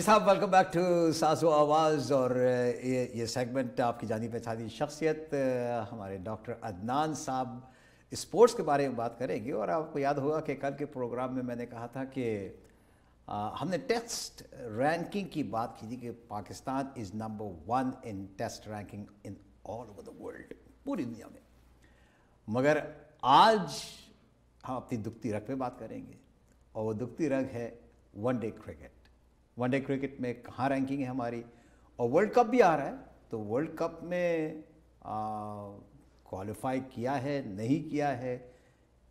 جی صاحب welcome back to ساسو آواز اور یہ یہ سیگمنٹ آپ کی جانی پہچانی شخصیت ہمارے ڈاکٹر عدنان صاحب اسپورٹس کے بارے میں بات کریں گے اور آپ کو یاد ہوگا کہ کل کے پروگرام میں میں نے کہا تھا کہ ہم نے ٹیسٹ رینکنگ کی بات کی تھی کہ Pakistan is number one in test ranking in all over the world پوری دنیا میں مگر آج ہم اپنی دکھتی رگ پہ بات کریں گے اور وہ دکھتی رگ ہے one day cricket one day cricket میں کہاں رینکنگ ہے ہماری اور ورلڈ کپ بھی آ رہا ہے تو ورلڈ کپ میں کوالیفائی کیا ہے نہیں کیا ہے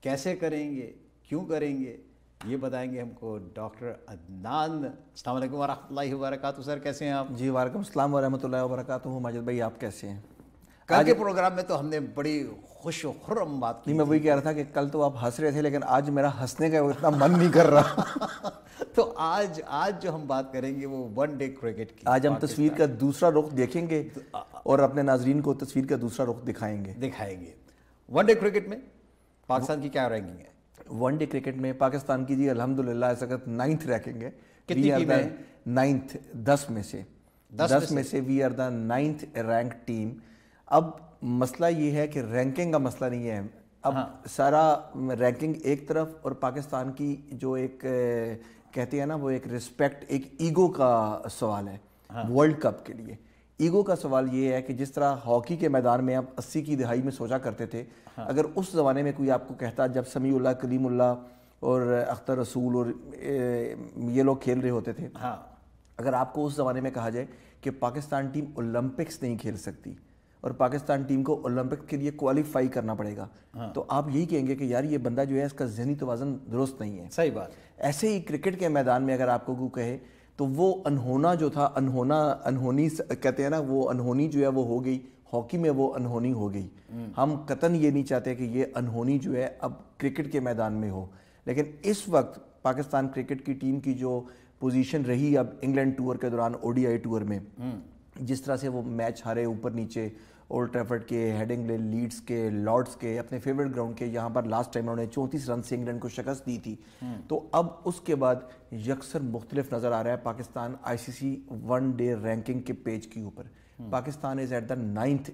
کیسے کریں گے کیوں کریں گے یہ بتائیں گے ہم کو ڈاکٹر عدنان السلام علیکم ورحمۃ اللہ وبرکاتہ سر کیسے ہیں آپ جی وعلیکم السلام ورحمۃ اللہ وبرکاتہ ماجد بھائی آپ کیسے ہیں کل کے پروگرام میں تو ہم نے بڑی خوش و خرم بات کی میں وہی کہہ رہا تھا کہ کل تو آپ ہنس رہے تھے لیکن آج میرا ہنسنے کا اتنا من نہیں کر رہا تو آج آج جو ہم بات کریں گے وہ ون ڈے کرکٹ کی آج ہم تصویر کا دوسرا رخ دیکھیں گے اور اپنے ناظرین کو تصویر کا دوسرا رخ دکھائیں گے دکھائیں گے ون ڈے کرکٹ میں پاکستان کی کیا رینکنگ ہے ون ڈے کرکٹ میں پاکستان کی جی الحمدللہ ایسا وقت نائنتھ رینکنگ ہے کتنی ٹیم ہے نائنتھ دس میں سے دس میں سے we are the ninth rank team اب مسئلہ یہ ہے کہ رینکنگ کا مسئلہ نہیں ہے اب ہاں۔ سارا رینکنگ ایک طرف اور پاکستان کی جو ایک کہتے ہیں نا وہ ایک رسپیکٹ ایک ایگو کا سوال ہے ورلڈ ہاں۔ کپ کے لیے ایگو کا سوال یہ ہے کہ جس طرح ہاکی کے میدان میں آپ اسی کی دہائی میں سوچا کرتے تھے ہاں۔ اگر اس زمانے میں کوئی آپ کو کہتا جب سمیع اللہ کلیم اللہ اور اختر رسول اور یہ لوگ کھیل رہے ہوتے تھے اگر آپ کو اس زمانے میں کہا جائے کہ پاکستان ٹیم اولمپکس نہیں کھیل سکتی اور پاکستان ٹیم کو اولمپک کے لیے کوالیفائی کرنا پڑے گا ہاں۔ تو آپ یہی کہیں گے کہ یار یہ بندہ جو ہے اس کا ذہنی توازن درست نہیں ہے صحیح بات ایسے ہی کرکٹ کے میدان میں اگر آپ کو کوئی کہے تو وہ انہونا جو تھا انہونا انہونی کہتے ہیں نا وہ انہونی جو ہے وہ ہو گئی ہاکی میں وہ انہونی ہو گئی ہم قطن یہ نہیں چاہتے کہ یہ انہونی جو ہے اب کرکٹ کے میدان میں ہو لیکن اس وقت پاکستان کرکٹ کی ٹیم کی جو پوزیشن رہی اب انگلینڈ ٹور کے دوران او ڈی آئی ٹور میں جس طرح سے وہ میچ ہارے اوپر نیچے اولڈ ٹریفرڈ کے ہیڈنگ لے لیڈس کے لارڈز کے اپنے فیوریٹ گراؤنڈ کے یہاں پر لاسٹ ٹائم انہوں نے چونتیس رن سے انگلینڈ کو شکست دی تھی تو اب اس کے بعد یکسر مختلف نظر آ رہا ہے Pakistan I C C one day ranking کے پیج کے اوپر Pakistan is eight the ninth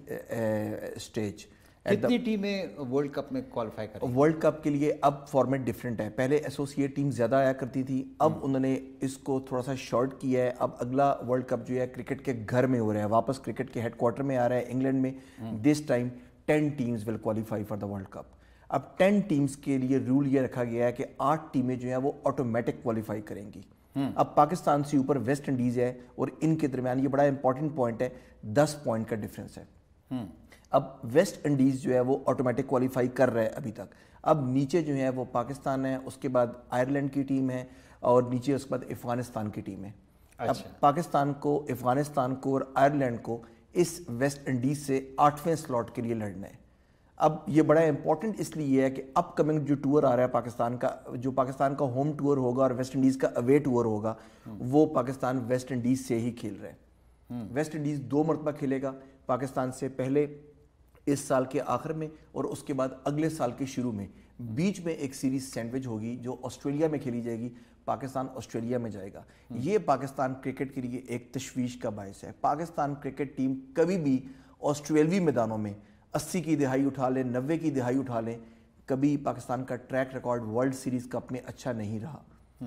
stage کتنی ٹیمیں ورلڈ کپ میں کوالیفائی کریں ورلڈ کپ کے لیے اب فارمیٹ ڈیفرنٹ ہے پہلے ایسوسیٹ ٹیم زیادہ آیا کرتی تھی اب انہوں نے اس کو تھوڑا سا شارٹ کیا ہے اب اگلا ورلڈ کپ جو ہے کرکٹ کے گھر میں ہو رہا ہے واپس کرکٹ کے ہیڈ کوارٹر میں آ رہا ہے انگلینڈ میں دس time ten teams will qualify for the world cup اب ٹین ٹیمز کے لیے رول یہ رکھا گیا ہے کہ آٹھ ٹیمیں جو ہیں وہ آٹومیٹک کوالیفائی کریں گی اب پاکستان سے اوپر ویسٹ انڈیز ہے اور ان کے درمیان یہ بڑا امپورٹنٹ پوائنٹ ہے دس پوائنٹ کا ڈفرینس ہے اب ویسٹ انڈیز جو ہے وہ آٹومیٹک کوالیفائی کر رہے ابھی تک اب نیچے جو ہے وہ پاکستان ہے اس کے بعد آئرلینڈ کی ٹیم ہے اور نیچے اس کے بعد افغانستان کی ٹیم ہے اب اچھا۔ پاکستان کو افغانستان کو اور آئرلینڈ کو اس ویسٹ انڈیز سے آٹھویں سلاٹ کے لیے لڑنا ہے اب یہ بڑا امپورٹنٹ اس لیے ہے کہ اپ کمنگ جو ٹور آ رہا ہے پاکستان کا جو پاکستان کا ہوم ٹور ہوگا اور ویسٹ انڈیز کا اوے ٹور ہوگا وہ پاکستان ویسٹ انڈیز سے ہی کھیل رہے ہیں ویسٹ انڈیز دو مرتبہ کھیلے گا پاکستان سے پہلے اس سال کے آخر میں اور اس کے بعد اگلے سال کے شروع میں بیچ میں ایک سیریز سینڈوچ ہوگی جو آسٹریلیا میں کھیلی جائے گی پاکستان آسٹریلیا میں جائے گا یہ پاکستان کرکٹ کے لیے ایک تشویش کا باعث ہے پاکستان کرکٹ ٹیم کبھی بھی آسٹریلوی میدانوں میں اسی کی دہائی اٹھا لیں نوے کی دہائی اٹھا لیں کبھی پاکستان کا track record world series cup میں اچھا نہیں رہا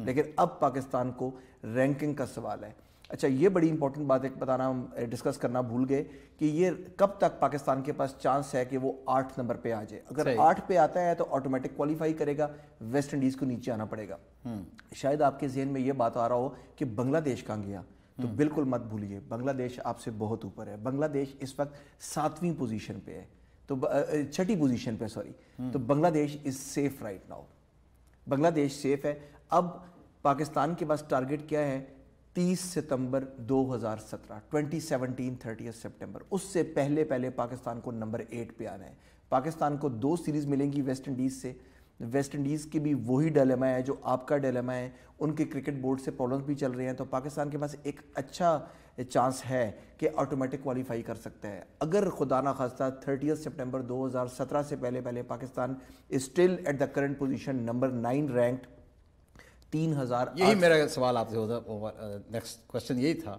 لیکن اب پاکستان کو رینکنگ کا سوال ہے اچھا یہ بڑی امپورٹنٹ بات ایک بتانا ڈسکس کرنا بھول گئے کہ یہ کب تک پاکستان کے پاس چانس ہے کہ وہ آٹھ نمبر پہ آ جائے اگر آٹھ پہ آتا ہے تو آٹومیٹک کوالیفائی کرے گا ویسٹ انڈیز کو نیچے آنا پڑے گا شاید آپ کے ذہن میں یہ بات آ رہا ہو کہ بنگلہ دیش کہاں گیا تو بالکل مت بھولیے بنگلہ دیش آپ سے بہت اوپر ہے بنگلہ دیش اس وقت ساتویں پوزیشن پہ ہے تو چھٹی پوزیشن پہ سوری تو Bangladesh is safe right now Bangladesh safe ہے اب پاکستان کے پاس ٹارگٹ کیا ہے تیس ستمبر دو ہزار سترہ ٹوینٹی سیونٹین تھرٹیئس سپٹمبر اس سے پہلے پہلے پاکستان کو نمبر ایٹ پہ آنا ہے پاکستان کو دو سیریز ملیں گی ویسٹ انڈیز سے ویسٹ انڈیز کے بھی وہی ڈیلیما ہے جو آپ کا ڈیلیما ہے ان کے کرکٹ بورڈ سے پرابلمس بھی چل رہے ہیں تو پاکستان کے پاس ایک اچھا چانس ہے کہ آٹومیٹک کوالیفائی کر سکتا ہے اگر خدا نخواستہ تھرٹیئس سپٹمبر دو ہزار سترہ سے پہلے پہلے Pakistan still at the current position number nine ranked تین ہزار یہی میرا سوال آپ سے ہوتا نیکسٹ کوشچن یہی تھا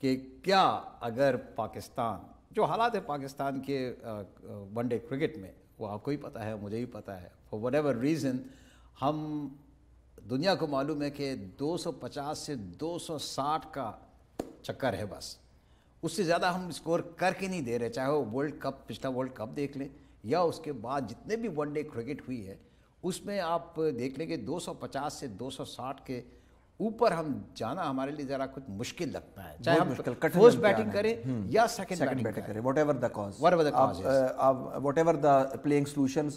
کہ کیا اگر پاکستان جو حالات ہے پاکستان کے ون ڈے کرکٹ میں وہ آپ کو ہی پتہ ہے مجھے ہی پتہ ہے فار وٹ ایور ریزن ہم دنیا کو معلوم ہے کہ دو سو پچاس سے دو سو ساٹھ کا چکر ہے بس اس سے زیادہ ہم اسکور کر کے نہیں دے رہے چاہے وہ ورلڈ کپ پچھلا ورلڈ کپ دیکھ لیں یا اس کے بعد جتنے بھی ون ڈے کرکٹ ہوئی ہے اس میں آپ دیکھ لیں گے دو سو پچاس سے دو سو ساٹھ کے اوپر ہم جانا ہمارے لیے ذرا کچھ مشکل لگتا ہے چاہے ہم بیٹنگ بیٹنگ کریں کریں یا سیکنڈ دا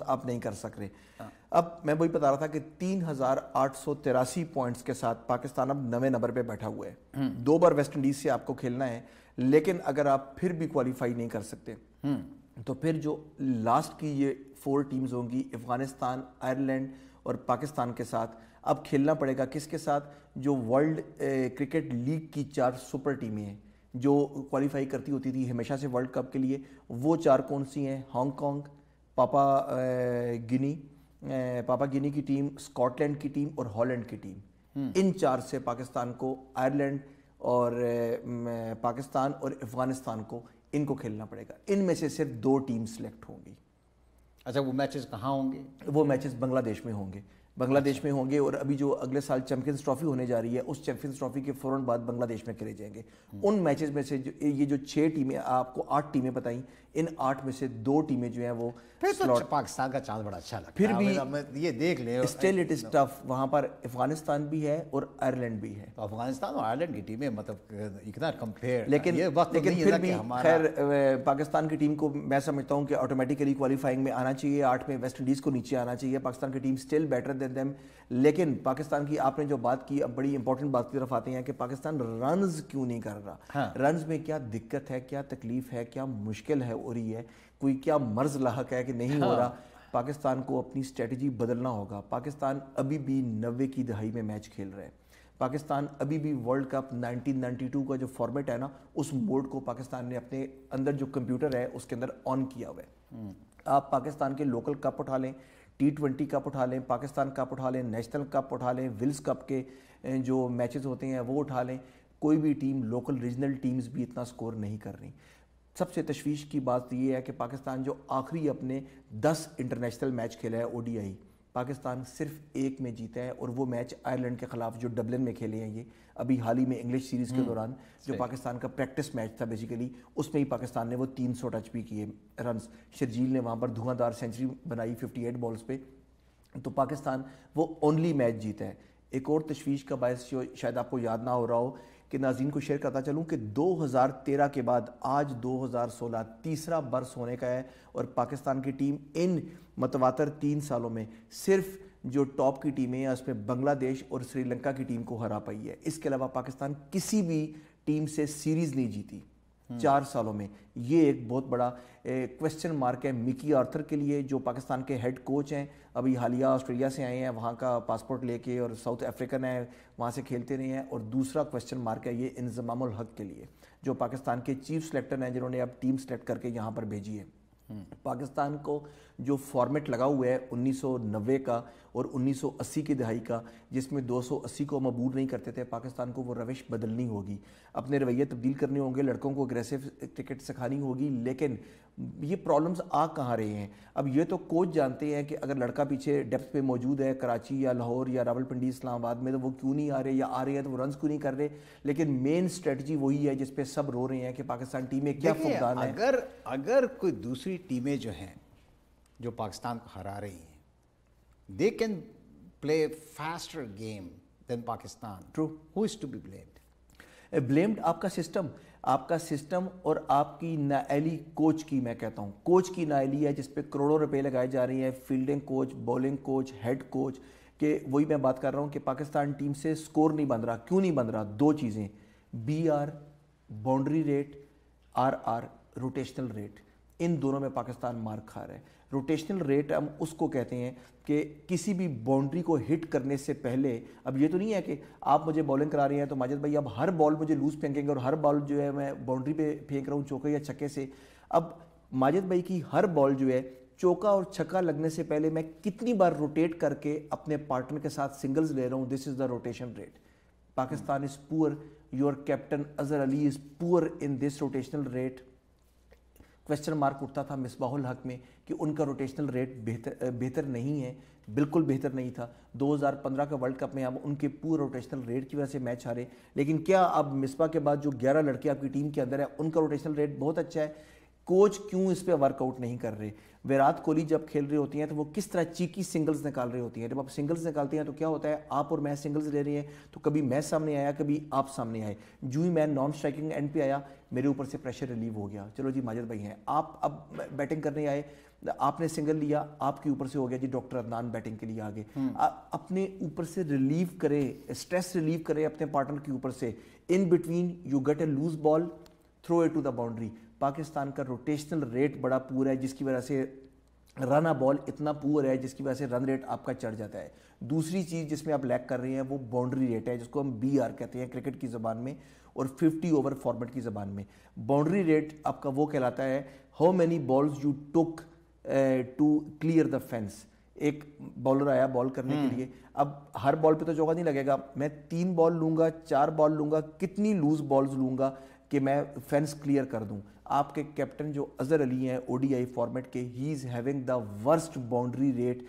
آپ نہیں کر سک رہے ہاں۔ اب میں وہی بتا رہا تھا کہ تین ہزار آٹھ سو تیراسی پوائنٹس کے ساتھ پاکستان اب نوے نمبر پہ بیٹھا ہوا ہے ہاں۔ دو بار ویسٹ انڈیز سے آپ کو کھیلنا ہے لیکن اگر آپ پھر بھی کوالیفائی نہیں کر سکتے ہاں۔ تو پھر جو لاسٹ کی یہ فور ٹیمز ہوں گی افغانستان آئرلینڈ اور پاکستان کے ساتھ اب کھیلنا پڑے گا کس کے ساتھ جو ورلڈ کرکٹ لیگ کی چار سپر ٹیمیں ہیں جو کوالیفائی کرتی ہوتی تھی ہمیشہ سے ورلڈ کپ کے لیے وہ چار کون سی ہیں ہانگ کانگ پاپا گنی پاپا گنی کی ٹیم اسکاٹ لینڈ کی ٹیم اور ہالینڈ کی ٹیم ان چار سے پاکستان کو آئرلینڈ اور eh, پاکستان اور افغانستان کو ان ان کو کھیلنا پڑے گا میں سے صرف دو ٹیم سلیکٹ ہوں گی اچھا وہ میچز کہاں ہوں گے وہ میچز بنگلہ دیش میں ہوں گے بنگلہ دیش اچھا۔ میں ہوں گے اور ابھی جو اگلے سال چیمپئنس ٹرافی ہونے جا رہی ہے اس چیمپئنس ٹرافی کے فوراً بعد بنگلہ دیش میں کھیلے جائیں گے ان میچز میں سے یہ جو چھ ٹیمیں آپ کو آٹھ ٹیمیں بتائیں ان آٹھ میں سے دو ٹیمیں جو ہیں وہ پھر تو پاکستان کا چاند بڑا اچھا لگتا پھر بھی یہ دیکھ لیں اسٹل اٹ از ٹف وہاں پر افغانستان بھی ہے اور آئرلینڈ بھی ہے افغانستان اور آئرلینڈ کی ٹیمیں مطلب اتنا کمپیئر لیکن یہ وقت لیکن پھر بھی خیر پاکستان کی ٹیم کو میں سمجھتا ہوں کہ آٹومیٹیکلی کوالیفائنگ میں آنا چاہیے آٹھ میں ویسٹ انڈیز کو نیچے آنا چاہیے پاکستان کی team still better than them لیکن پاکستان کی آپ نے جو بات کی اب بڑی امپورٹنٹ بات کی طرف آتے ہیں کہ پاکستان رنز کیوں نہیں کر رہا رنز ہاں۔ میں کیا دقت ہے کیا تکلیف ہے کیا مشکل ہے ہو رہی ہے کوئی کیا مرض لاحق ہے کہ نہیں ہو ہاں۔ رہا پاکستان کو اپنی سٹریٹیجی بدلنا ہوگا پاکستان ابھی بھی نوے کی دہائی میں میچ کھیل رہے ہیں پاکستان ابھی بھی world cup nineteen ninety two کا جو فارمیٹ ہے نا اس موڈ کو پاکستان نے اپنے اندر جو کمپیوٹر ہے اس کے اندر آن کیا ہوا ہے آپ پاکستان کے لوکل کپ اٹھا لیں ٹی ٹوینٹی کپ اٹھا لیں پاکستان کپ اٹھا لیں نیشنل کپ اٹھا لیں ولز کپ کے جو میچز ہوتے ہیں وہ اٹھا لیں کوئی بھی ٹیم لوکل ریجنل ٹیمز بھی اتنا سکور نہیں کر رہی سب سے تشویش کی بات یہ ہے کہ پاکستان جو آخری اپنے دس انٹرنیشنل میچ کھیلا ہے او ڈی آئی پاکستان صرف ایک میں جیتا ہے اور وہ میچ آئرلینڈ کے خلاف جو ڈبلن میں کھیلے ہیں یہ ابھی حال ہی میں انگلش سیریز کے دوران جو پاکستان کا پریکٹس میچ تھا بیسیکلی اس میں ہی پاکستان نے وہ تین سو ٹچ بھی کیے رنز شرجیل نے وہاں پر دھواں دار سینچری بنائی ففٹی ایٹ بالز پہ تو پاکستان وہ اونلی میچ جیتا ہے ایک اور تشویش کا باعث جو شاید آپ کو یاد نہ ہو رہا ہو کہ ناظرین کو شیئر کرتا چلوں کہ دو ہزار تیرہ کے بعد آج دو ہزار سولہ تیسرا برس ہونے کا ہے اور پاکستان کی ٹیم ان متواتر تین سالوں میں صرف جو ٹاپ کی ٹیمیں ہیں اس میں بنگلہ دیش اور سری لنکا کی ٹیم کو ہرا پائی ہے اس کے علاوہ پاکستان کسی بھی ٹیم سے سیریز نہیں جیتی چار سالوں میں یہ ایک بہت بڑا کون مارک ہے مکی آرتھر کے لیے جو پاکستان کے ہیڈ کوچ ہیں ابھی حالیہ آسٹریلیا سے آئے ہیں وہاں کا پاسپورٹ لے کے اور ساؤتھ افریقن ہے وہاں سے کھیلتے رہے ہیں اور دوسرا کوششن مارک ہے یہ انضمام الحق کے لیے جو پاکستان کے چیف سلیکٹر ہیں جنہوں نے اب ٹیم سلیکٹ کر کے یہاں پر بھیجی ہے پاکستان کو جو فارمیٹ لگا ہوا ہے انیس سو نوے کا اور انیس سو اسی کی دہائی کا جس میں دو سو اسی کو عبور نہیں کرتے تھے پاکستان کو وہ روش بدلنی ہوگی اپنے رویہ تبدیل کرنے ہوں گے لڑکوں کو اگریسو کرکٹ سکھانی ہوگی لیکن یہ پرابلمز آ کہاں رہے ہیں اب یہ تو کوچ جانتے ہیں کہ اگر لڑکا پیچھے ڈیپس پہ موجود ہے کراچی یا لاہور یا راول پنڈی اسلام آباد میں تو وہ کیوں نہیں آ رہے یا آ رہے ہیں تو وہ رنز کیوں نہیں کر رہے لیکن مین اسٹریٹجی وہی ہے جس پہ سب رو رہے ہیں کہ پاکستان ٹیمیں کیا فقدان ہے اگر اگر کوئی دوسری ٹیمیں جو ہیں جو پاکستان کو ہرا رہی ہیں they can play faster game than Pakistan true who is to be blamed blamed آپ کا سسٹم آپ کا سسٹم اور آپ کی نائلی کوچ کی میں کہتا ہوں کوچ کی نائلی ہے جس پہ کروڑوں روپے لگائے جا رہی ہیں fielding coach bowling coach head coach کہ وہی میں بات کر رہا ہوں کہ پاکستان ٹیم سے سکور نہیں بن رہا کیوں نہیں بن رہا دو چیزیں B R boundary rate R R rotational rate ان دونوں میں پاکستان مار کھا رہا ہے روٹیشنل ریٹ ہم اس کو کہتے ہیں کہ کسی بھی باؤنڈری کو ہٹ کرنے سے پہلے اب یہ تو نہیں ہے کہ آپ مجھے بالنگ کرا رہے ہیں تو ماجد بھائی اب ہر بال مجھے لوز پھینکیں گے اور ہر بال جو ہے میں باؤنڈری پہ پھینک رہا ہوں چوکے یا چھکے سے اب ماجد بھائی کی ہر بال جو ہے چوکا اور چھکا لگنے سے پہلے میں کتنی بار روٹیٹ کر کے اپنے پارٹنر کے ساتھ سنگلز لے رہا ہوں this is the rotation rate Pakistan is poor your captain Azhar Ali is poor in this rotational rate question mark اٹھتا تھا مصباح الحق میں کہ ان کا روٹیشنل ریٹ بہتر بہتر نہیں ہے بالکل بہتر نہیں تھا دو ہزار پندرہ کا ورلڈ کپ میں اب ان کے پور روٹیشنل ریٹ کی وجہ سے میچ ہارے لیکن کیا اب مصباح کے بعد جو گیارہ لڑکے آپ کی ٹیم کے اندر ہیں ان کا روٹیشنل ریٹ بہت اچھا ہے کوچ کیوں اس پہ ورک آؤٹ نہیں کر رہے ویرات کوہلی جب کھیل رہی ہوتی ہیں تو وہ کس طرح چیکی سنگلز نکال ہوتی ہیں جب آپ سنگلز نکالتے ہیں تو کیا ہوتا ہے آپ اور میں سنگلز لے رہی ہیں تو کبھی میں سامنے آیا کبھی آپ سامنے آئے جو ہی میں اینڈ پہ آیا میرے اوپر سے پریشر ریلیو ہو گیا چلو جی ماجد بھائی ہیں آپ اب بیٹنگ کرنے آئے آپ نے سنگل لیا آپ کے اوپر سے ہو گیا جی ڈاکٹر بیٹنگ کے لیے آگے اپنے اوپر سے ریلیو کرے اسٹریس ریلیو کرے اپنے پارٹنر کے اوپر سے in between you get a loose ball through a to the boundary Pakistan کا روٹیشنل ریٹ بڑا پور ہے جس کی وجہ سے رن آ بال اتنا پور ہے جس کی وجہ سے رن ریٹ آپ کا چڑھ جاتا ہے دوسری چیز جس میں آپ لیک کر رہے ہیں وہ باؤنڈری ریٹ ہے جس کو ہم بی آر کہتے ہیں کرکٹ کی زبان میں اور ففٹی اوور فارمیٹ کی زبان میں باؤنڈری ریٹ آپ کا وہ کہلاتا ہے how many balls you took to clear the fence ایک بالر آیا بال کرنے کے لیے اب ہر بال پہ تو چوکا نہیں لگے گا میں تین بال لوں گا چار بال لوں گا کتنی لوز بالز لوں گا کہ میں فینس کلیئر کر دوں آپ کے کیپٹن جو اظہر علی ہیں او ڈی آئی فارمیٹ کے he is having the worst boundary rate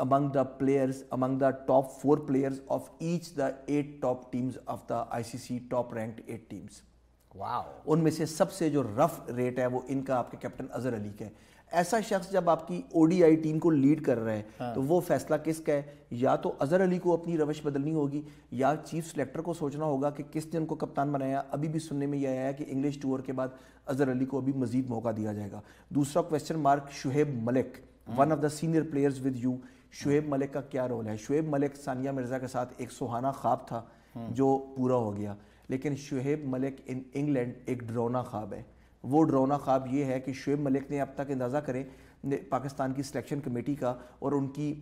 among the players among the top four players of each the eight top teams of the I C C top ranked eight teams ان میں سے سب سے جو رف rate ہے وہ ان کا آپ کے کیپٹن اظہر علی کا ایسا شخص جب آپ کی او ڈی آئی ٹیم کو لیڈ کر رہا ہے ہاں۔ تو وہ فیصلہ کس کا ہے یا تو اظہر علی کو اپنی روش بدلنی ہوگی یا چیف سلیکٹر کو سوچنا ہوگا کہ کس نے ان کو کپتان بنایا ابھی بھی سننے میں یہ آیا ہے کہ انگلش ٹور کے بعد اظہر علی کو ابھی مزید موقع دیا جائے گا دوسرا question mark Shoaib Malik one of the senior players with you Shoaib Malik کا کیا رول ہے شعیب ملک سانیہ مرزا کے ساتھ ایک سہانا خواب تھا ہاں۔ جو پورا ہو گیا لیکن شعیب ملک ان انگلینڈ ایک ڈرونا خواب ہے وہ ڈرونا خواب یہ ہے کہ شعیب ملک نے اب تک اندازہ کریں پاکستان کی سلیکشن کمیٹی کا اور ان کی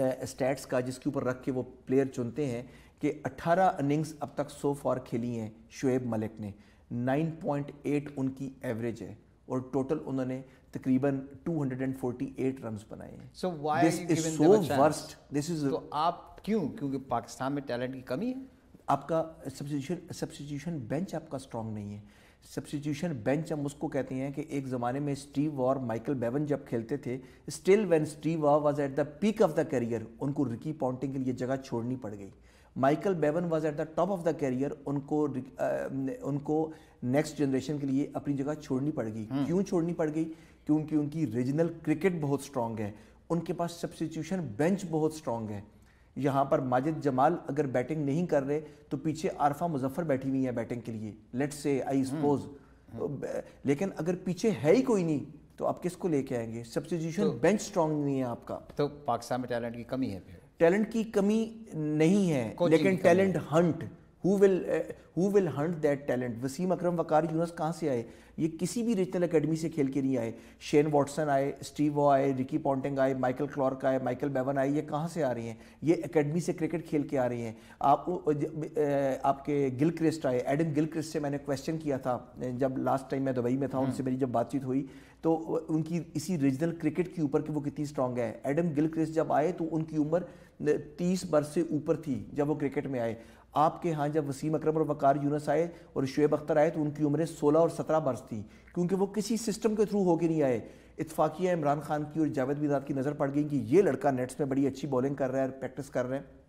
اسٹیٹس کا جس کے اوپر رکھ کے وہ پلیئر چنتے ہیں کہ اٹھارہ اننگز اب تک سو فار کھیلی ہیں شعیب ملک نے نائن پوائنٹ ایٹ ان کی ایوریج ہے اور ٹوٹل انہوں نے تقریباً two hundred and forty eight runs بنائے ہیں تو آپ کیوں کیونکہ پاکستان میں ٹیلنٹ کی کمی ہے آپ کا بینچ آپ کا اسٹرانگ نہیں ہے سبسٹیوشن بینچ ہم اس کو کہتے ہیں کہ ایک زمانے میں اسٹیو وار مائیکل بیون جب کھیلتے تھے still when Steve Waugh was at the peak of the career ان کو رکی پونٹنگ کے لیے جگہ چھوڑنی پڑ گئی Michael Bevan was at the top of the career ان کو ان کو نیکسٹ جنریشن کے لیے اپنی جگہ چھوڑنی پڑ گئی کیوں چھوڑنی پڑ گئی کیونکہ ان کی ریجنل کرکٹ بہت اسٹرانگ ہے ان کے پاس سبسٹیوشن بینچ بہت اسٹرانگ ہے یہاں پر ماجد جمال اگر بیٹنگ نہیں کر رہے تو پیچھے عارفہ مظفر بیٹھی ہوئی ہیں بیٹنگ کے لیے لیٹ سے آئی سپوز لیکن اگر پیچھے ہے ہی کوئی نہیں تو آپ کس کو لے کے آئیں گے سبسٹیوشن بینچ سٹرونگ نہیں ہے آپ کا تو پاکستان میں ٹیلنٹ کی کمی ہے ٹیلنٹ کی کمی نہیں ہے لیکن talent hunt will who will hunt that talent Wasim Akram Waqar Younis کہاں سے آئے یہ کسی بھی ریجنل اکیڈمی سے کھیل کے نہیں آئے شین واٹسن آئے اسٹیو وا آئے رکی پونٹنگ آئے مائیکل کلارک آئے مائیکل بیون آئے یہ کہاں سے آ رہے ہیں یہ اکیڈمی سے کرکٹ کھیل کے آ رہی ہیں آپ آپ کے گل کرسٹ آئے ایڈم گل کرسٹ سے میں نے کویشچن کیا تھا جب لاسٹ ٹائم میں دبئی میں تھا ان سے میری جب بات چیت ہوئی تو ان کی اسی ریجنل کرکٹ کے اوپر کہ وہ کتنی اسٹرانگ ہے ایڈم گل کرسٹ جب آئے تو ان کی عمر تیس برس سے اوپر تھی جب وہ کرکٹ میں آئے آپ کے ہاں جب وسیم اکرم اور وقار یونس آئے اور شعیب اختر آئے تو ان کی عمریں سولہ اور سترہ برس تھی کیونکہ وہ کسی سسٹم کے تھرو ہو کے نہیں آئے اتفاقیہ عمران خان کی اور جاوید بیداد کی نظر پڑ گئی کہ یہ لڑکا نیٹس میں بڑی اچھی بولنگ کر رہا ہے اور پریکٹس کر رہا ہے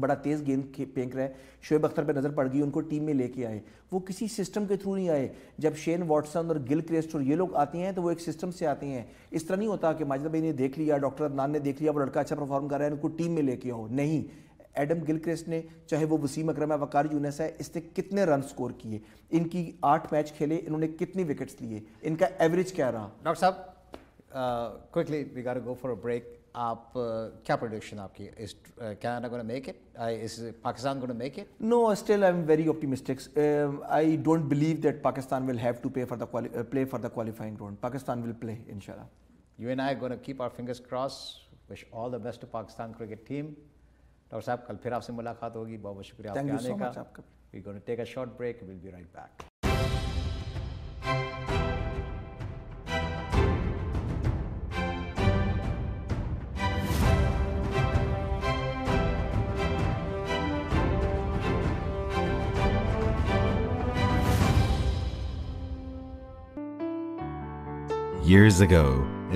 بڑا تیز گیند پھینک رہا ہے شعیب اختر پہ نظر پڑ گئی ان کو ٹیم میں لے کے آئے وہ کسی سسٹم کے تھرو نہیں آئے جب شین واٹسن اور گل کریسٹ اور یہ لوگ آتے ہیں تو وہ ایک سسٹم سے آتے ہیں اس طرح نہیں ہوتا کہ ماجدہ بھائی نے دیکھ لیا ڈاکٹر عدنان نے دیکھ لیا وہ لڑکا اچھا پرفارم کر رہا ہے ان کو ٹیم میں لے کے آؤ نہیں ایڈم گلکرسٹ نے چاہے وہ وسیم اکرم ہے وقار یونس ہے اس نے کتنے رن سکور کیے ان کی آٹھ میچ کھیلے انہوں نے کتنی وکٹس لیے ان کا ایوریج کیا رہا ڈاکٹر صاحب کوئکلی وی گار گو فار بریک آپ کیا پروڈکشن آپ کی is Canada gonna make it is Pakistan gonna make it no still I am very optimistic I don't believe that Pakistan will have to pay for the play for the qualifying round Pakistan will play ان شاء اللہ you and I gonna keep our fingers crossed wish all the best Pakistan cricket team doctor साहब कल फिर आपसे मुलाकात होगी बहुत बहुत शुक्रिया आपके आने का आपका we going take a short break will be right back Years ago,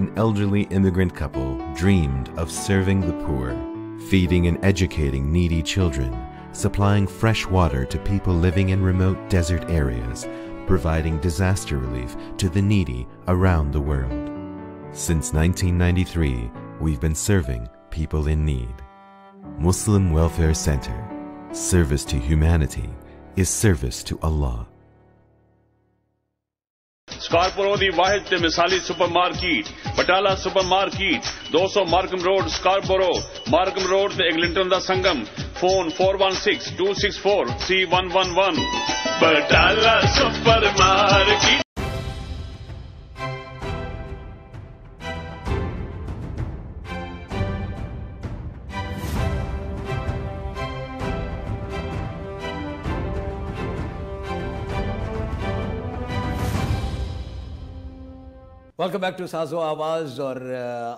an elderly immigrant couple dreamed of serving the poor feeding and educating needy children, supplying fresh water to people living in remote desert areas, providing disaster relief to the needy around the world. Since 1993, we've been serving people in need. Muslim Welfare Center, service to humanity is service to Allah. دی واحد تے مثالی supermarket Batala supermarket دو سو Markham road Scarborough Markham road تے Eglinton دا سنگم phone four one six two six four one one one Batala supermarket welcome back to سازو آواز اور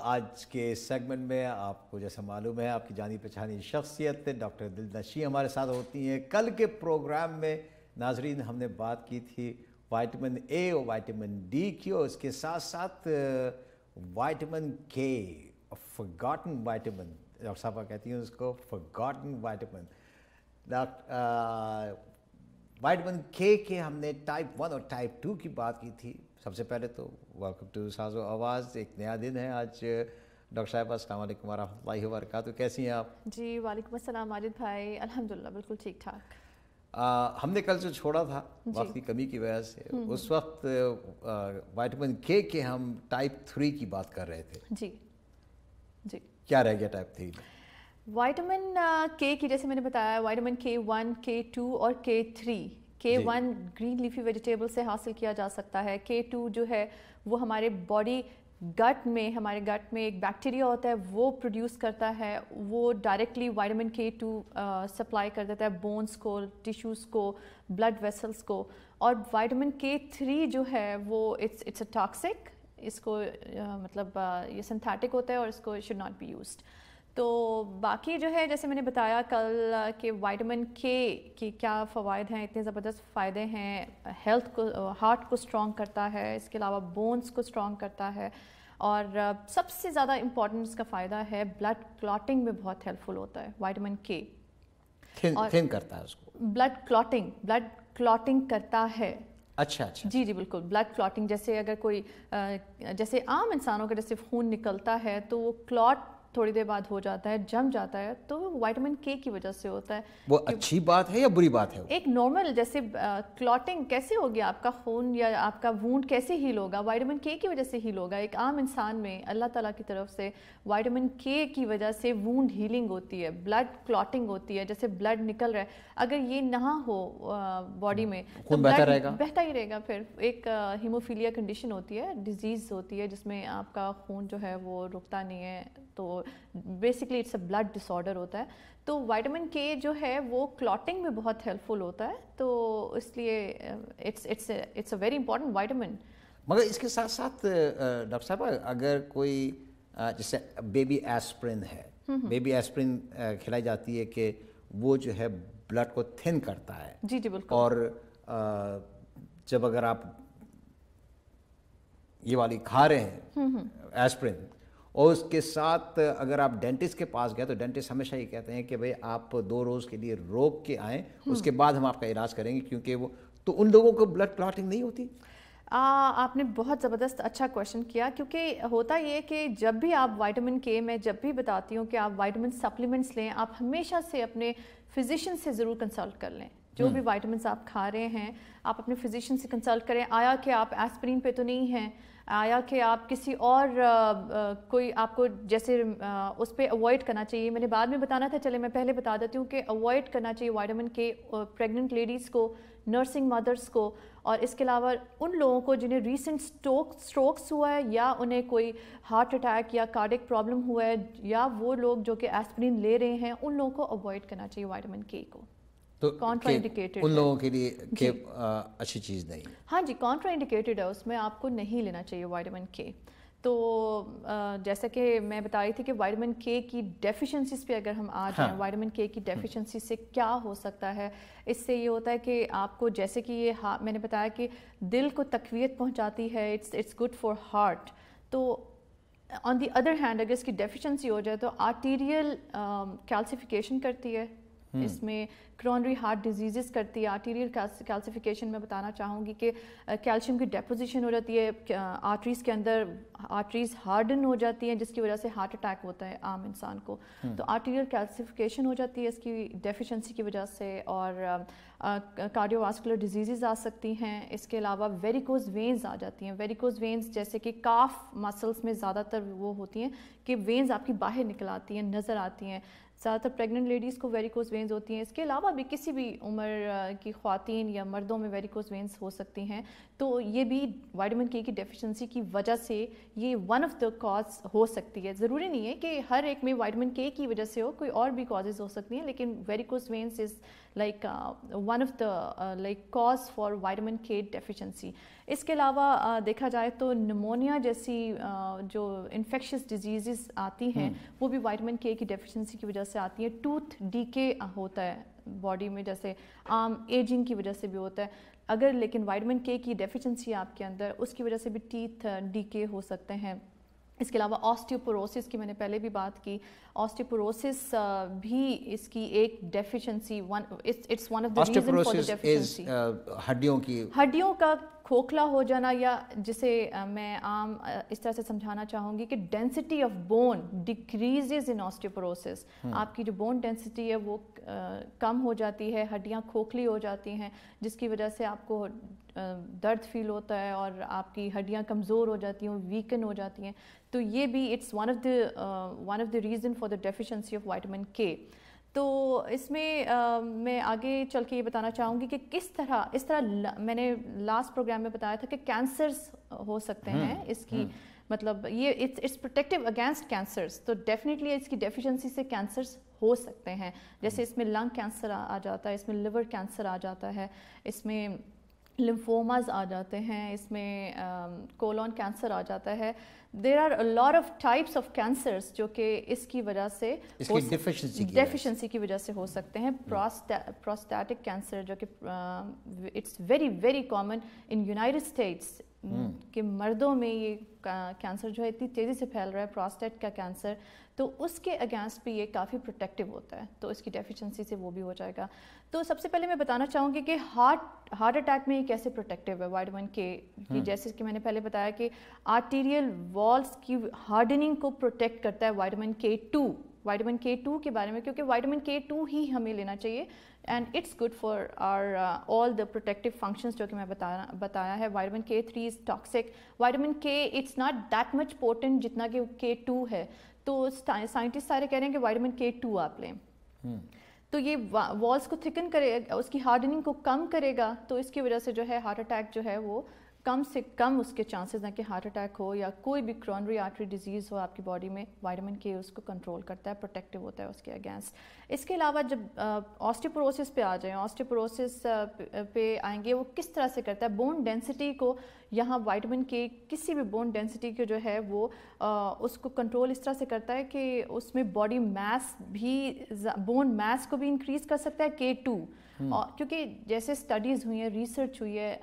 آج کے سیگمنٹ میں آپ کو جیسا معلوم ہے آپ کی جانی پہچانی شخصیت ڈاکٹر دل نشی ہمارے ساتھ ہوتی ہیں کل کے پروگرام میں ناظرین ہم نے بات کی تھی وائٹمن اے اور وائٹمن ڈی کی اور اس کے ساتھ ساتھ وائٹمن کے فگاٹن وائٹمن ڈاکٹر صاحبہ کہتی ہیں اس کو فگاٹن وائٹمن ڈاکٹر وائٹمن کے ہم نے ٹائپ ون اور ٹائپ ٹو کی بات کی تھی سب سے پہلے تو ویلکم ٹو ساز و آواز ایک نیا دن ہے آج ڈاکٹر صاحب السلام علیکم و رحمۃ اللہ وبرکاتہ کیسی ہیں آپ جی وعلیکم السلام عالد بھائی الحمد للہ بالکل ٹھیک ٹھاک ہم نے کل جو چھوڑا تھا جی۔ وقت کی کمی کی وجہ سے اس وقت وائٹمن کے کے ہم ٹائپ تھری کی بات کر رہے تھے جی جی کیا رہ گیا ٹائپ تھری وائٹمن کے کی جیسے میں نے بتایا وائٹمن کے ون کے ٹو اور کے تھری کے ون گرین لیفی ویجیٹیبل سے حاصل کیا جا سکتا ہے کے ٹو جو ہے وہ ہمارے باڈی گٹ میں ہمارے گٹ میں ایک بیکٹیریا ہوتا ہے وہ پروڈیوس کرتا ہے وہ directly vitamin K two supply کر دیتا ہے بونس کو ٹیشوز کو بلڈ ویسلس کو اور وائٹامن کے تھری جو ہے وہ اٹس اٹس اے ٹاکسک اس کو مطلب یہ سنتھیٹک ہوتا ہے اور اس کو شوڈ ناٹ بی یوزڈ تو باقی جو ہے جیسے میں نے بتایا کل کہ وائٹامن کے کی کیا فوائد ہیں اتنے زبردست فائدے ہیں ہیلتھ کو ہارٹ کو سٹرونگ کرتا ہے اس کے علاوہ بونز کو سٹرونگ کرتا ہے اور سب سے زیادہ امپورٹنٹ اس کا فائدہ ہے بلڈ کلاٹنگ میں بہت ہیلپ فل ہوتا ہے وائٹامن کے کرتا ہے اس کو بلڈ کلاٹنگ بلڈ کلاٹنگ کرتا ہے اچھا اچھا جی جی بالکل بلڈ کلاٹنگ جیسے اگر کوئی جیسے عام انسانوں کا جیسے خون نکلتا ہے تو وہ کلاٹ تھوڑی دیر بعد ہو جاتا ہے جم جاتا ہے تو وائٹامن کے کی وجہ سے ہوتا ہے وہ اچھی بات ہے یا بری بات ہے ایک نارمل جیسے کلاٹنگ کیسے ہوگی آپ کا خون یا آپ کا وونڈ کیسے ہیل ہوگا وائٹامن کے کی وجہ سے ہیل ہوگا ایک عام انسان میں اللہ تعالیٰ کی طرف سے وائٹامن کے کی وجہ سے وونڈ ہیلنگ ہوتی ہے بلڈ کلاٹنگ ہوتی ہے جیسے بلڈ نکل رہا ہے اگر یہ نہ ہو باڈی میں تو گا بہتا ہی رہے گا پھر ایک ہیموفیلیا کنڈیشن ہوتی ہے ڈیزیز ہوتی ہے جس میں آپ کا خون جو ہے وہ رکتا نہیں ہے تو basically it's a blood disorder ہوتا ہے تو وائٹامن کے جو ہے وہ کلاٹنگ میں بہت ہیلپ فل ہوتا ہے تو اس لیے it's a very important vitamin مگر اس کے ساتھ ساتھ uh, uh, ڈاکٹر صاحبہ اگر کوئی uh, جیسے بیبی ایسپرین ہے بیبی ایسپرین کھلائی جاتی ہے کہ وہ جو ہے بلڈ کو تھن کرتا ہے جی جی بالکل اور جب اگر آپ یہ والی کھا رہے ہیں ایسپرین اور اس کے ساتھ اگر آپ ڈینٹسٹ کے پاس گئے تو ڈینٹسٹ ہمیشہ یہ کہتے ہیں کہ بھائی آپ دو روز کے لیے روک کے آئیں اس کے بعد ہم آپ کا علاج کریں گے کیونکہ وہ تو ان لوگوں کو بلڈ پلاٹنگ نہیں ہوتی آپ نے بہت زبردست اچھا کویشچن کیا کیونکہ ہوتا یہ کہ جب بھی آپ وائٹمن کے میں جب بھی بتاتی ہوں کہ آپ وائٹمن سپلیمنٹس لیں آپ ہمیشہ سے اپنے فزیشین سے ضرور کنسلٹ کر لیں جو بھی وائٹمنس آپ کھا رہے ہیں آپ اپنے فزیشین سے کنسلٹ کریں آیا کہ آپ ایسپرین پہ تو نہیں ہیں آیا کہ آپ کسی اور کوئی آپ کو جیسے اس پہ اوائڈ کرنا چاہیے میں نے بعد میں بتانا تھا چلے میں پہلے بتا دیتی ہوں کہ اوائڈ کرنا چاہیے وائٹامن کے پریگننٹ لیڈیز کو نرسنگ مدرس کو اور اس کے علاوہ ان لوگوں کو جنہیں ریسنٹ سٹوک سٹروکس ہوا ہے یا انہیں کوئی ہارٹ اٹیک یا کارڈک پرابلم ہوا ہے یا وہ لوگ جو کہ ایسپرین لے رہے ہیں ان لوگوں کو اوائڈ کرنا چاہیے وائٹامن کے کو کانٹرا انڈیکیٹڈ لوگوں کے لیے جی۔ اچھی چیز نہیں ہاں جی کانٹرا انڈیکیٹڈ ہے اس میں آپ کو نہیں لینا چاہیے وائٹامن کے تو جیسا کہ میں بتا رہی تھی کہ وائٹامن کے کی ڈیفیشنسیز پہ اگر ہم آ جائیں وائٹامن کے کی ڈیفیشنسی سے کیا ہو سکتا ہے اس سے یہ ہوتا ہے کہ آپ کو جیسے کہ یہ میں نے بتایا کہ دل کو تقویت پہنچاتی ہے it's it's good for heart تو آن دی ادر ہینڈ اگر اس کی ڈیفیشنسی ہو جائے تو آرٹیریل کیلسیفیکیشن کرتی ہے اس میں کرونری ہارٹ ڈیزیزز کرتی ہے آرٹیریل کیلسیفیکیشن میں بتانا چاہوں گی کہ کیلشیم کی ڈیپوزیشن ہو جاتی ہے آرٹریز کے اندر آرٹریز ہارڈن ہو جاتی ہیں جس کی وجہ سے ہارٹ اٹیک ہوتا ہے عام انسان کو تو آرٹیریل کیلسیفیکیشن ہو جاتی ہے اس کی ڈیفیشنسی کی وجہ سے اور کارڈیو واسکولر ڈیزیزز آ سکتی ہیں اس کے علاوہ ویریکوز وینز آ جاتی ہیں ویریکوز وینز جیسے کہ کاف مسلس میں زیادہ تر وہ ہوتی ہیں کہ وینز آپ کی باہر نکل آتی ہیں نظر آتی ہیں زیادہ تر پریگننٹ لیڈیز کو ویریکوز وینز ہوتی ہیں اس کے علاوہ بھی کسی بھی عمر کی خواتین یا مردوں میں ویریکوز وینز ہو سکتی ہیں تو یہ بھی وائٹ کے کی ڈیفیشنسی کی وجہ سے یہ ون آف دا کاز ہو سکتی ہے ضروری نہیں ہے کہ ہر ایک میں وائٹ کے کی وجہ سے ہو کوئی اور بھی کازز ہو سکتی ہیں لیکن varicose veins is like one of the like cause for vitamin K deficiency اس کے علاوہ دیکھا جائے تو نمونیا جیسی جو انفیکشس ڈیزیزز آتی ہیں وہ بھی کے کی ڈیفیشنسی کی وجہ سے آتی ہیں ٹوتھ ڈی کے ہوتا ہے باڈی میں جیسے عام ایجنگ کی وجہ سے بھی ہوتا ہے اگر لیکن کے کی ڈیفیشنسی آپ کے اندر اس کی وجہ سے بھی ٹیتھ ڈی کے ہو سکتے ہیں اس کے علاوہ آسٹیوپوروسس کی میں نے پہلے بھی بات کی آسٹیو uh, بھی اس کی ایک ڈیفیشنسی uh, ہڈیوں کی ہڈیوں کا کھوکھلا ہو جانا یا جسے میں عام اس طرح سے سمجھانا چاہوں گی کہ density of bone decreases in osteoporosis آپ کی جو بون ڈینسٹی ہے وہ کم ہو جاتی ہے ہڈیاں کھوکھلی ہو جاتی ہیں جس کی وجہ سے آپ کو درد فیل ہوتا ہے اور آپ کی ہڈیاں کمزور ہو جاتی ہیں ویکن ہو جاتی ہیں تو یہ بھی it's one of the one of the reason for the deficiency of vitamin K تو اس میں میں آگے چل کے یہ بتانا چاہوں گی کہ کس طرح اس طرح میں نے لاسٹ پروگرام میں بتایا تھا کہ کینسرز ہو سکتے ہیں اس کی مطلب یہ اٹس پروٹیکٹیو اگینسٹ کینسرز تو ڈیفینیٹلی اس کی ڈیفیشنسی سے کینسرز ہو سکتے ہیں جیسے اس میں لنگ کینسر آ جاتا ہے اس میں لیور کینسر آ جاتا ہے اس میں لمفوماز آ جاتے ہیں اس میں کولون کینسر آ جاتا ہے there are lot of types of cancers جو کہ اس کی وجہ سے ڈیفیشنسی کی وجہ سے ہو سکتے ہیں پروسٹیٹک کینسر جو کہ it's very very common in United States کہ مردوں میں یہ کینسر جو ہے اتنی تیزی سے پھیل رہا ہے پروسٹیٹ کا کینسر تو اس کے اگینسٹ بھی یہ کافی پروٹیکٹیو ہوتا ہے تو اس کی ڈیفیشنسی سے وہ بھی ہو جائے گا تو سب سے پہلے میں بتانا چاہوں گی کہ ہارٹ ہارٹ اٹیک میں یہ کیسے پروٹیکٹیو ہے وائٹامن کے جیسے کہ میں نے پہلے بتایا کہ آرٹیریل والس کی ہارڈننگ کو پروٹیکٹ کرتا ہے وائٹمن کے ٹو وائٹمن کے ٹو کے بارے میں کیونکہ وائٹمن کے ٹو ہی ہمیں لینا چاہیے and it's good for our all the protective functions جو کہ میں بتایا بتایا ہے vitamin K three is toxic vitamin K it's not that much important جتنا کہ کے ٹو ہے تو سائنٹسٹ سارے کہہ رہے ہیں کہ وائٹامن کے ٹو آپ لیں تو یہ والس کو تھکن کرے اس کی ہارڈننگ کو کم کرے گا تو اس کی وجہ سے جو ہے ہارٹ اٹیک جو ہے وہ کم سے کم اس کے چانسز ہیں کہ ہارٹ اٹیک ہو یا کوئی بھی کرونری آرٹری ڈیزیز ہو آپ کی باڈی میں وائٹامن کے اس کو کنٹرول کرتا ہے پروٹیکٹیو ہوتا ہے اس کے اگینسٹ اس کے علاوہ جب آسٹیپروسس پہ آ جائیں آسٹیپروسس پہ آئیں گے وہ کس طرح سے کرتا ہے بون ڈینسٹی کو یہاں وائٹمن کے کسی بھی بون ڈینسٹی کے جو ہے وہ اس کو کنٹرول اس طرح سے کرتا ہے کہ اس میں باڈی میس بھی بون میس کو بھی انکریز کر سکتا ہے کے ٹو کیونکہ جیسے اسٹڈیز ہوئی ہیں ریسرچ ہوئی ہے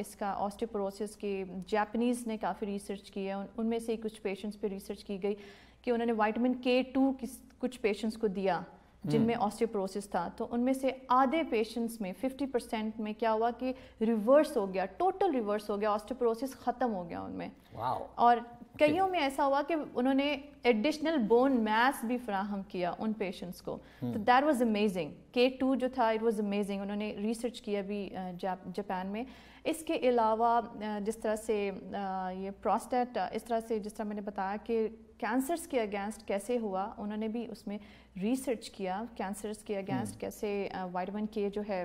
اس کا آسٹیپروسس کے جیپنیز نے کافی ریسرچ کی ہے ان میں سے کچھ پیشنٹس پہ ریسرچ کی گئی کہ انہوں نے وائٹمن کے ٹو کچھ پیشنٹس کو دیا جن میں آسٹیوپروسس تھا تو ان میں سے آدھے پیشنٹس میں ففٹی پرسینٹ میں کیا ہوا کہ ریورس ہو گیا ٹوٹل ریورس ہو گیا آسٹیوپروسس ختم ہو گیا ان میں اور کئیوں میں ایسا ہوا کہ انہوں نے ایڈیشنل بون میس بھی فراہم کیا ان پیشنٹس کو تو that was amazing K two جو تھا اٹ واز امیزنگ انہوں نے ریسرچ کیا بھی جاپان میں اس کے علاوہ جس طرح سے یہ پروسٹیٹ اس طرح سے جس طرح میں نے بتایا کہ کینسرس کے اگینسٹ کیسے ہوا انہوں نے بھی اس میں ریسرچ کیا کینسرس کے اگینسٹ کیسے وائٹمن کے جو ہے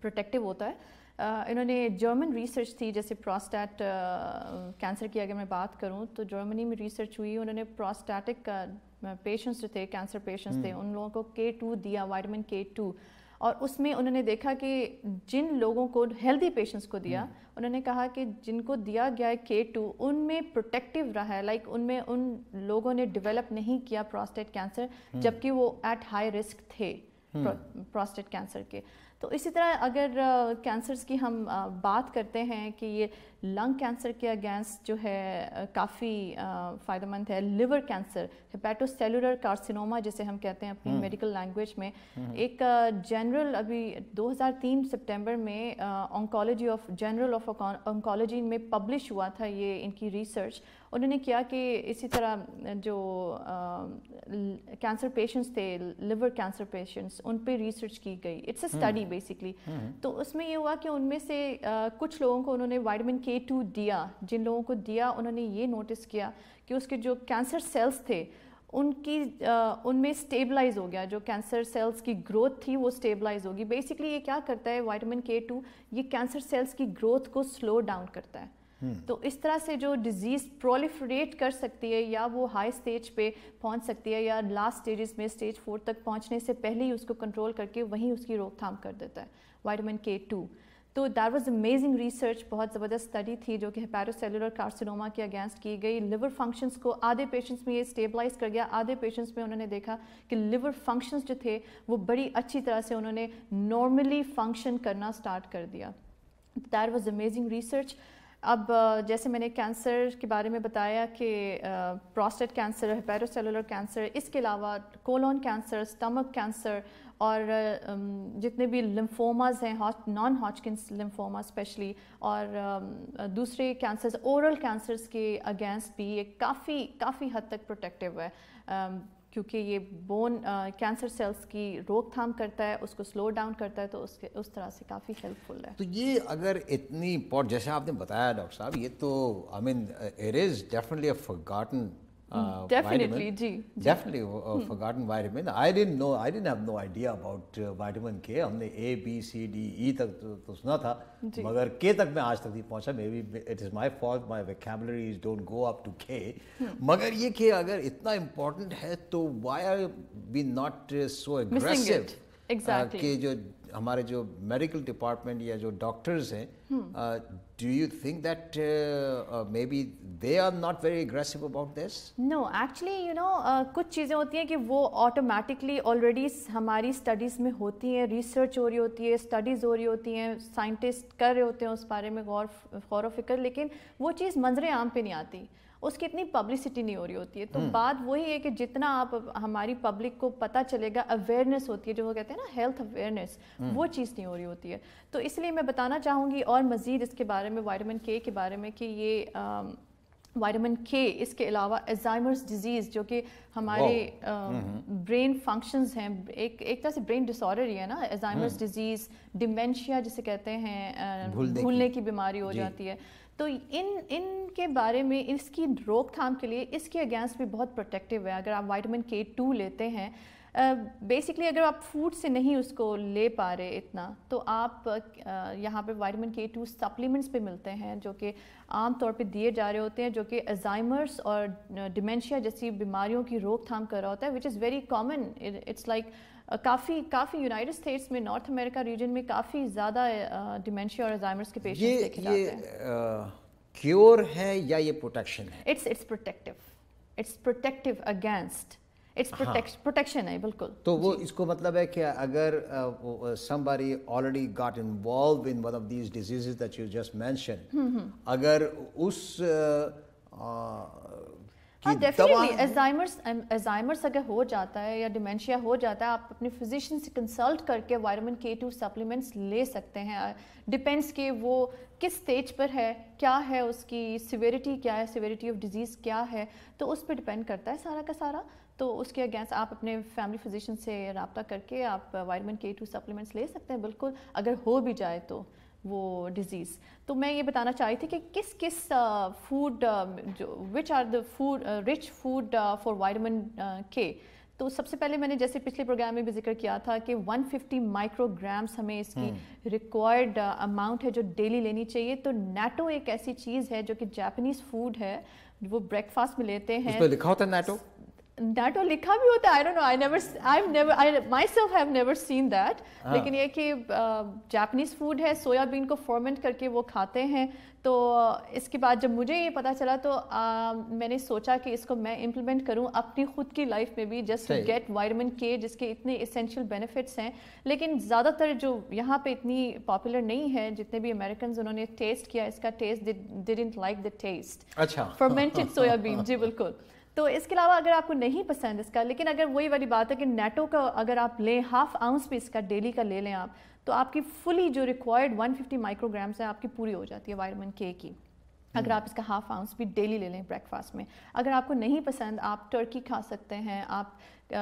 پروٹیکٹیو ہوتا ہے انہوں نے جرمن ریسرچ تھی جیسے پراسٹیٹ کینسر کی اگر میں بات کروں تو جرمنی میں ریسرچ ہوئی انہوں نے پراسٹیٹک پیشنٹس جو تھے کینسر پیشنٹس تھے ان لوگوں کو کے ٹو دیا وائٹمن کے ٹو اور اس میں انہوں نے دیکھا کہ جن لوگوں کو ہیلدی پیشنٹس کو دیا انہوں نے کہا کہ جن کو دیا گیا ہے کے ٹو ان میں پروٹیکٹیو رہا ہے لائک ان میں ان لوگوں نے ڈیولپ نہیں کیا پروسٹیٹ کینسر جبکہ وہ ایٹ ہائی رسک تھے پروسٹیٹ کینسر کے تو اسی طرح اگر کینسرز کی ہم بات کرتے ہیں کہ یہ لنگ کینسر کے اگینسٹ جو ہے کافی فائدہ مند ہے لیور کینسر سیلولر کارسینوما جسے ہم کہتے ہیں اپنی میڈیکل لینگویج میں ایک جنرل ابھی دو ہزار تین سپٹمبر میں oncology of journal of oncology میں پبلش ہوا تھا یہ ان کی ریسرچ انہوں نے کیا کہ اسی طرح جو کینسر پیشنٹس تھے لیور کینسر پیشنٹس ان پہ ریسرچ کی گئی اٹس اے اسٹڈی بیسکلی تو اس میں یہ ہوا کہ ان میں سے کچھ لوگوں کو انہوں نے وائٹمن کے ٹو دیا جن لوگوں کو دیا انہوں نے یہ نوٹس کیا کہ اس کے جو کینسر سیلز تھے ان کی ان میں سٹیبلائز ہو گیا جو کینسر سیلز کی گروتھ تھی وہ سٹیبلائز ہوگی بیسیکلی یہ کیا کرتا ہے وائٹامن کے ٹو یہ کینسر سیلز کی گروتھ کو سلو ڈاؤن کرتا ہے تو اس طرح سے جو ڈیزیز پرولیفریٹ کر سکتی ہے یا وہ ہائی سٹیج پہ پہنچ سکتی ہے یا لاسٹ سٹیجز میں سٹیج فور تک پہنچنے سے پہلے ہی اس کو کنٹرول کر کے وہیں اس کی روک تھام کر دیتا ہے وائٹامن کے ٹو تو دیٹ واز امیزنگ ریسرچ بہت زبردست اسٹڈی تھی جو کہ پیروسیلولر کارسینوما کے اگینسٹ کی گئی لیور فنکشنس کو آدھے پیشنٹس میں یہ اسٹیبلائز کر گیا آدھے پیشنٹس میں انہوں نے دیکھا کہ لیور فنکشنس جو تھے وہ بڑی اچھی طرح سے انہوں نے نارملی فنکشن کرنا اسٹارٹ کر دیا دیٹ واز امیزنگ ریسرچ اب جیسے میں نے کینسر کے بارے میں بتایا کہ پروسٹیٹ کینسر ہیپیروسیلولر کینسر اس کے علاوہ کولون کینسر سٹمک کینسر اور جتنے بھی لمفوماز ہیں نان ہاچکنس لمفوما اسپیشلی اور دوسرے کینسرز اورل کینسرز کے اگینسٹ بھی یہ کافی کافی حد تک پروٹیکٹیو ہے کیونکہ یہ بون کینسر سیلز کی روک تھام کرتا ہے اس کو سلو ڈاؤن کرتا ہے تو اس کے اس طرح سے کافی ہیلپ فل ہے تو یہ اگر اتنی پورٹ جیسے آپ نے بتایا ڈاکٹر صاحب یہ تو I mean forgotten Uh, definitely, G. Definitely uh, hmm. forgotten vitamin. I didn't know, I didn't have no idea about uh, vitamin K. Only A, B, C, D, E tak to, to suna tha. K tak main aaj tak nahi pahuncha. Maybe it is my fault, my vocabulary is don't go up to K. Hmm. Magar ye K agar itna important hai, to why are we not so aggressive? exactly. کہ جو ہمارے جو medical department یا جو doctors ہیں do you you think that maybe they are not very aggressive about this no no actually کچھ چیزیں ہوتی ہیں کہ وہ آٹومیٹکلی آلریڈی ہماری اسٹڈیز میں ہوتی ہیں ریسرچ ہو رہی ہوتی ہے اسٹڈیز ہو رہی ہوتی ہیں سائنٹسٹ کر رہے ہوتے ہیں اس بارے میں غور غور و فکر لیکن وہ چیز منظر عام پہ نہیں آتی اس کی اتنی پبلسٹی نہیں ہو رہی ہوتی ہے تو بات وہی ہے کہ جتنا آپ ہماری پبلک کو پتہ چلے گا اویئرنیس ہوتی ہے جو وہ کہتے ہیں نا ہیلتھ اویئرنیس وہ چیز نہیں ہو رہی ہوتی ہے تو اس لیے میں بتانا چاہوں گی اور مزید اس کے بارے میں وائرومن کے کے بارے میں کہ یہ وائرمن کے اس کے علاوہ ایزائمرس ڈیزیز جو کہ ہمارے برین فنکشنز ہیں ایک ایک طرح سے برین ڈس آرڈر ہی ہے نا ایزائمرس ڈیزیز ڈیمینشیا جسے کہتے ہیں بھولنے کی بیماری ہو جی۔ جاتی ہے تو ان ان کے بارے میں اس کی روک تھام کے لیے اس کے اگینسٹ بھی بہت پروٹیکٹیو ہے اگر آپ وائٹمن کے ٹو لیتے ہیں بیسکلی اگر آپ فوڈ سے نہیں اس کو لے پا رہے اتنا تو آپ یہاں پہ وائٹمن کے ٹو سپلیمنٹس پہ ملتے ہیں جو کہ عام طور پہ دیے جا رہے ہوتے ہیں جو کہ ازائمرس اور ڈیمینشیا جیسی بیماریوں کی روک تھام کر رہا ہوتا ہے which is very common it's like Uh, کافی کافی یونائٹڈ سٹیٹس میں نارتھ امریکہ ریجن میں کافی زیادہ ڈیمنشیا uh, اور ازائمرس کے پیشنٹس دیکھے جاتے ہیں کیور uh, ہے یا یہ پروٹیکشن ہے it's it's protective it's protective against it's protection ہے بالکل تو وہ جی. اس کو مطلب ہے کہ اگر somebody already got involve in one of these disease that you just mention اگر اس الزائمرس ایزائمرس ایزائمرس اگر ہو جاتا ہے یا ڈیمینشیا ہو جاتا ہے آپ اپنے فزیشین سے کنسلٹ کر کے وائرمن کے ٹو سپلیمنٹس لے سکتے ہیں ڈیپینڈس کہ وہ کس اسٹیج پر ہے کیا ہے اس کی سیویریٹی کیا ہے سویریٹی آف ڈیزیز کیا ہے تو اس پہ ڈپینڈ کرتا ہے سارا کا سارا تو اس کے اگینسٹ آپ اپنے فیملی فزیشین سے رابطہ کر کے آپ وائرمن کے ٹو سپلیمنٹس لے سکتے ہیں بالکل اگر ہو بھی جائے تو وہ ڈیزیز تو میں یہ بتانا چاہ رہی تھی کہ کس کس فوڈ جو which are the food rich food for vitamin K تو سب سے پہلے میں نے جیسے پچھلے پروگرام میں بھی ذکر کیا تھا کہ ون ففٹی مائکرو گرامس ہمیں اس کی ریکوائرڈ اماؤنٹ ہے جو ڈیلی لینی چاہیے تو نیٹو ایک ایسی چیز ہے جو کہ جاپنیز فوڈ ہے وہ بریک فاسٹ میں لیتے ہیں لکھا ہوتا ہے نیٹو لکھا بھی ہوتا ہے ہاں۔ لیکن یہ کہ جاپنیز فوڈ ہے سویا بین کو فارمنٹ کر کے وہ کھاتے ہیں تو اس کے بعد جب مجھے یہ پتا چلا تو میں نے سوچا کہ اس کو میں امپلیمنٹ کروں اپنی خود کی لائف میں بھی جسٹ گیٹ وائرمن کے جس کے اتنے اسینشیل بینیفٹس ہیں لیکن زیادہ تر جو یہاں پہ اتنی پاپولر نہیں ہے جتنے بھی امیریکنز انہوں نے ٹیسٹ کیا اس کا taste like the taste fermented soya bean جی بالکل تو اس کے علاوہ اگر آپ کو نہیں پسند اس کا لیکن اگر وہی والی بات ہے کہ نیٹو کا اگر آپ لیں ہاف آؤنس بھی اس کا ڈیلی کا لے لیں آپ تو آپ کی فلی جو required one fifty micrograms ہیں آپ کی پوری ہو جاتی ہے وائرمن کے کی اگر آپ اس کا ہاف آؤنس بھی ڈیلی لے لیں بریک فاسٹ میں اگر آپ کو نہیں پسند آپ ٹرکی کھا سکتے ہیں آپ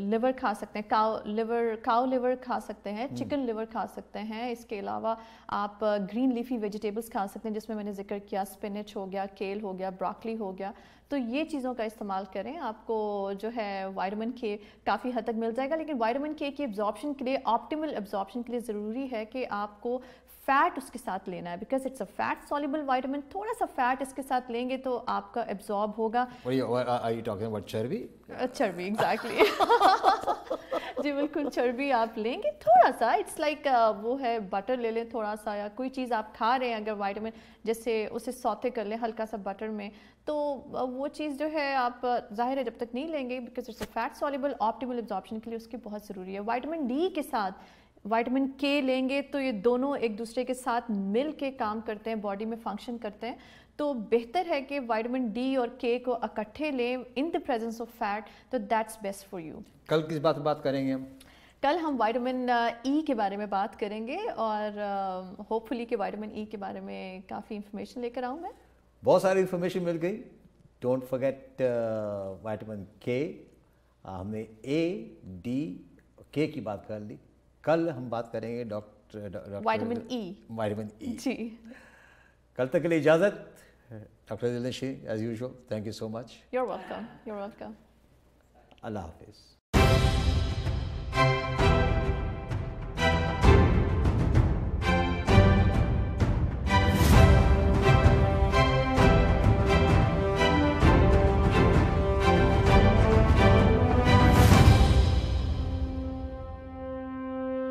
لیور کھا سکتے ہیں کاؤ لیور کاؤ لیور کھا سکتے ہیں چکن لیور کھا سکتے ہیں اس کے علاوہ آپ گرین لیفی ویجیٹیبلس کھا سکتے ہیں جس میں میں نے ذکر کیا اسپنچ ہو گیا کیل ہو گیا براکلی ہو گیا تو یہ چیزوں کا استعمال کریں آپ کو جو ہے وائرمن کے کافی حد تک مل جائے گا لیکن وائرمن کے ایک ابزارپشن کے لیے آپٹیمل ابزارپشن کے لیے ضروری ہے کہ آپ کو فیٹ اس کے ساتھ لینا ہے because it's a fat soluble vitamin تھوڑا سا فیٹ اس کے ساتھ لیں گے تو آپ کا ایبزارب ہوگا چربی uh, چربی ایگزیکٹلی جی بالکل چربی آپ لیں گے تھوڑا سا اٹس لائک uh, وہ ہے بٹر لے لیں تھوڑا سا یا کوئی چیز آپ کھا رہے ہیں اگر وائٹامن جیسے اسے سوتے کر لیں ہلکا سا بٹر میں تو uh, وہ چیز جو ہے آپ ظاہر ہے جب تک نہیں لیں گے because it's a fat soluble optimal absorption کے لیے اس کی بہت ضروری ہے وائٹامن ڈی کے ساتھ وائٹمن کے لیں گے تو یہ دونوں ایک دوسرے کے ساتھ مل کے کام کرتے ہیں باڈی میں فنکشن کرتے ہیں تو بہتر ہے کہ وائٹمن ڈی اور کے کو اکٹھے لیں in the presence of fat تو دیٹس بیسٹ فور یو کل کس بات بات کریں گے ہم کل ہم وائٹمن ای کے بارے میں بات کریں گے اور ہوپ فلی کہ وائٹمن ای کے بارے میں کافی انفارمیشن لے کر آؤں میں بہت ساری انفارمیشن مل گئی ڈونٹ فرگیٹ وائٹمن کے ہم نے اے ڈی کے کی بات کر لی کل ہم بات کریں گے doctor vitamin E vitamin E جی کل تک کے لیے اجازت ڈاکٹر دلشی as usual thank you so you're welcome اللہ حافظ